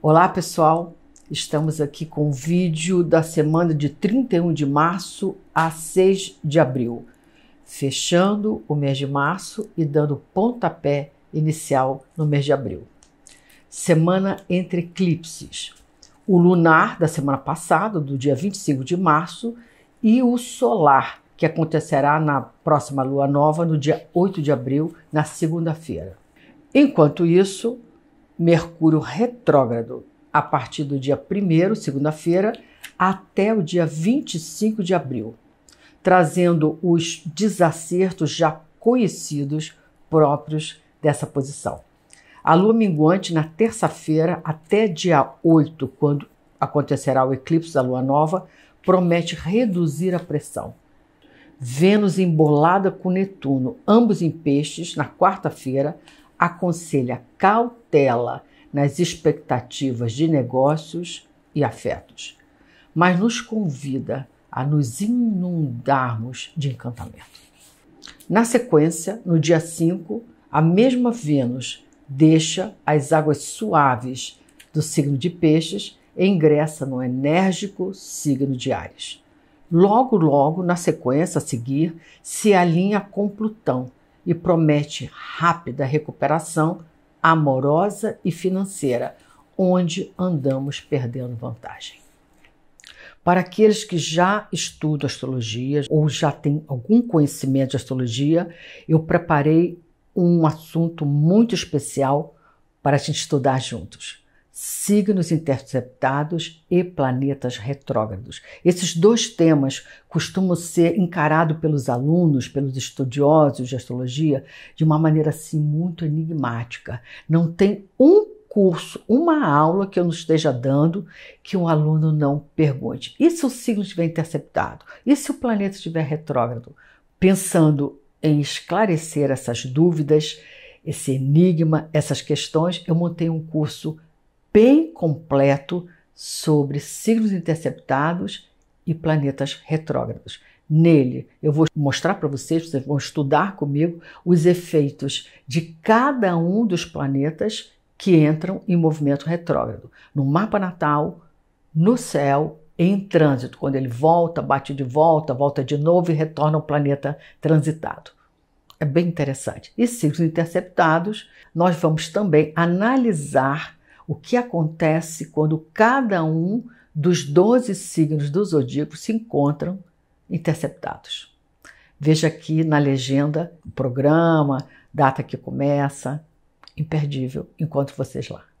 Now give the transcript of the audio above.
Olá pessoal, estamos aqui com o vídeo da semana de 31 de março a 6 de abril, fechando o mês de março e dando pontapé inicial no mês de abril. Semana entre eclipses. O lunar da semana passada, do dia 25 de março, e o solar, que acontecerá na próxima lua nova, no dia 8 de abril, na segunda-feira. Enquanto isso, Mercúrio retrógrado a partir do dia 1, segunda-feira, até o dia 25 de abril, trazendo os desacertos já conhecidos próprios dessa posição. A lua minguante na terça-feira até dia 8, quando acontecerá o eclipse da lua nova, promete reduzir a pressão. Vênus embolada com Netuno, ambos em peixes, na quarta-feira, aconselha cautela nas expectativas de negócios e afetos, mas nos convida a nos inundarmos de encantamento. Na sequência, no dia 5, a mesma Vênus deixa as águas suaves do signo de Peixes e ingressa no enérgico signo de Ares. Logo, logo, na sequência a seguir, se alinha com Plutão, e promete rápida recuperação amorosa e financeira, onde andamos perdendo vantagem. Para aqueles que já estudam astrologia ou já têm algum conhecimento de astrologia, eu preparei um assunto muito especial para a gente estudar juntos signos interceptados e planetas retrógrados. Esses dois temas costumam ser encarados pelos alunos, pelos estudiosos de astrologia, de uma maneira assim muito enigmática. Não tem um curso, uma aula que eu não esteja dando que um aluno não pergunte. E se o signo estiver interceptado? E se o planeta estiver retrógrado? Pensando em esclarecer essas dúvidas, esse enigma, essas questões, eu montei um curso completo sobre signos interceptados e planetas retrógrados. Nele, eu vou mostrar para vocês, vocês vão estudar comigo os efeitos de cada um dos planetas que entram em movimento retrógrado, no mapa natal, no céu em trânsito, quando ele volta, bate de volta, volta de novo e retorna ao planeta transitado. É bem interessante. E signos interceptados, nós vamos também analisar o que acontece quando cada um dos 12 signos do zodíaco se encontram interceptados. Veja aqui na legenda o programa, data que começa, imperdível. Encontro vocês lá.